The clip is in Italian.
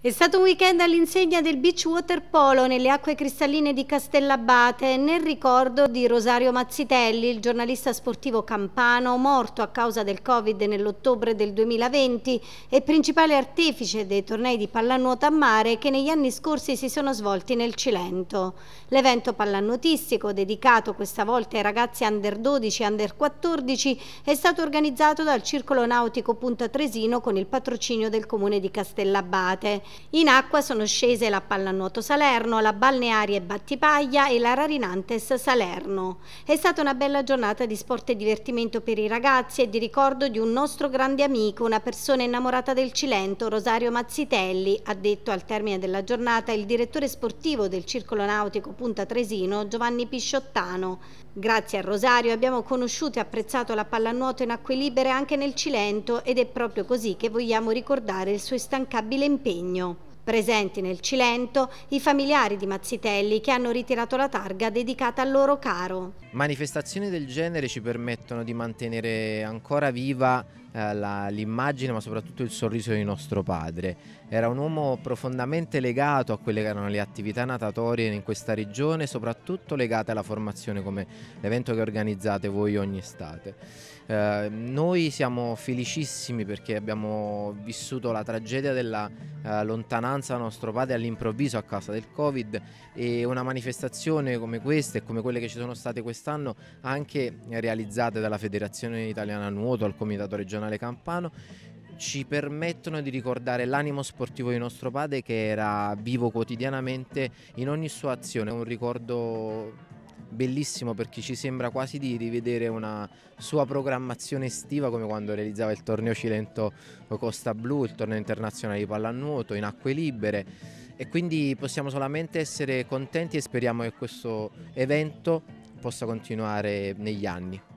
È stato un weekend all'insegna del beach water polo nelle acque cristalline di Castellabate nel ricordo di Rosario Mazzitelli, il giornalista sportivo campano morto a causa del Covid nell'ottobre del 2020 e principale artefice dei tornei di pallanuoto a mare che negli anni scorsi si sono svolti nel Cilento. L'evento pallanuotistico, dedicato questa volta ai ragazzi under 12 e under 14, è stato organizzato dal Circolo Nautico Punta Tresino con il patrocinio del comune di Castellabate. In acqua sono scese la Pallanuoto Salerno, la Balnearia Battipaglia e la Rarinantes Salerno. È stata una bella giornata di sport e divertimento per i ragazzi e di ricordo di un nostro grande amico, una persona innamorata del Cilento, Rosario Mazzitelli, ha detto al termine della giornata il direttore sportivo del Circolo Nautico Punta Tresino, Giovanni Pisciottano. Grazie a Rosario abbiamo conosciuto e apprezzato la pallanuoto in acque libere anche nel Cilento ed è proprio così che vogliamo ricordare il suo instancabile impegno. Presenti nel Cilento i familiari di Mazzitelli che hanno ritirato la targa dedicata al loro caro. Manifestazioni del genere ci permettono di mantenere ancora viva eh, l'immagine ma soprattutto il sorriso di nostro padre. Era un uomo profondamente legato a quelle che erano le attività natatorie in questa regione, soprattutto legate alla formazione come l'evento che organizzate voi ogni estate. Eh, noi siamo felicissimi perché abbiamo vissuto la tragedia della eh, lontananza nostro padre all'improvviso a causa del Covid e una manifestazione come questa e come quelle che ci sono state quest'anno anche realizzate dalla Federazione Italiana Nuoto al Comitato Regionale Campano ci permettono di ricordare l'animo sportivo di nostro padre che era vivo quotidianamente in ogni sua azione, un ricordo bellissimo perché ci sembra quasi di rivedere una sua programmazione estiva come quando realizzava il torneo Cilento Costa Blu, il torneo internazionale di pallanuoto in acque libere e quindi possiamo solamente essere contenti e speriamo che questo evento possa continuare negli anni.